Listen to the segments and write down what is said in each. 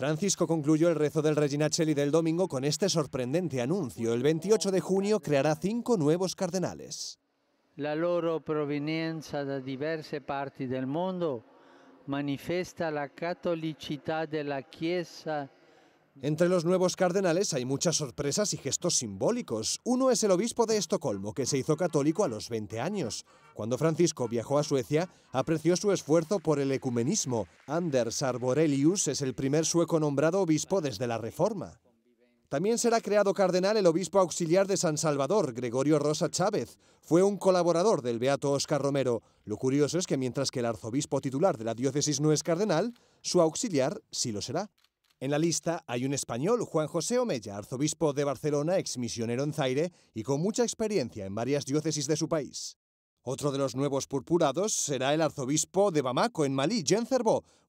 Francisco concluyó el rezo del Regina del domingo con este sorprendente anuncio. El 28 de junio creará cinco nuevos cardenales. La loro provenienza da diverse parti del mundo manifesta la de la Chiesa entre los nuevos cardenales hay muchas sorpresas y gestos simbólicos. Uno es el obispo de Estocolmo, que se hizo católico a los 20 años. Cuando Francisco viajó a Suecia, apreció su esfuerzo por el ecumenismo. Anders Arborelius es el primer sueco nombrado obispo desde la Reforma. También será creado cardenal el obispo auxiliar de San Salvador, Gregorio Rosa Chávez. Fue un colaborador del beato Oscar Romero. Lo curioso es que mientras que el arzobispo titular de la diócesis no es cardenal, su auxiliar sí lo será. En la lista hay un español, Juan José Omella, arzobispo de Barcelona, ex misionero en Zaire y con mucha experiencia en varias diócesis de su país. Otro de los nuevos purpurados será el arzobispo de Bamako, en Malí, Jean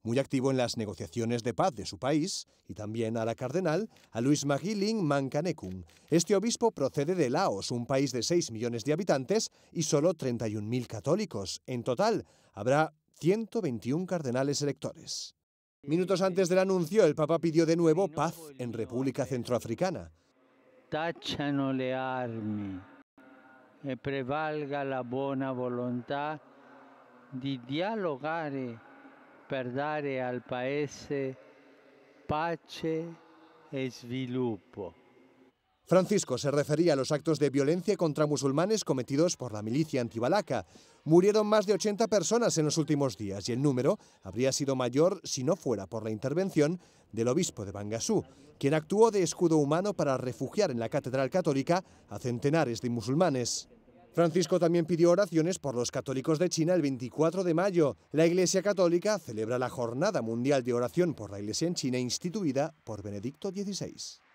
muy activo en las negociaciones de paz de su país, y también a la cardenal, a Luis Magiling Mancanecum. Este obispo procede de Laos, un país de 6 millones de habitantes y solo 31.000 católicos. En total, habrá 121 cardenales electores. Minutos antes del anuncio, el Papa pidió de nuevo paz en República Centroafricana. Tachano le armi e eh, prevalga la buena voluntad de dialogar eh, para dar al país pace e sviluppo. Francisco se refería a los actos de violencia contra musulmanes cometidos por la milicia antibalaca. Murieron más de 80 personas en los últimos días y el número habría sido mayor si no fuera por la intervención del obispo de Bangasú, quien actuó de escudo humano para refugiar en la Catedral Católica a centenares de musulmanes. Francisco también pidió oraciones por los católicos de China el 24 de mayo. La Iglesia Católica celebra la Jornada Mundial de Oración por la Iglesia en China instituida por Benedicto XVI.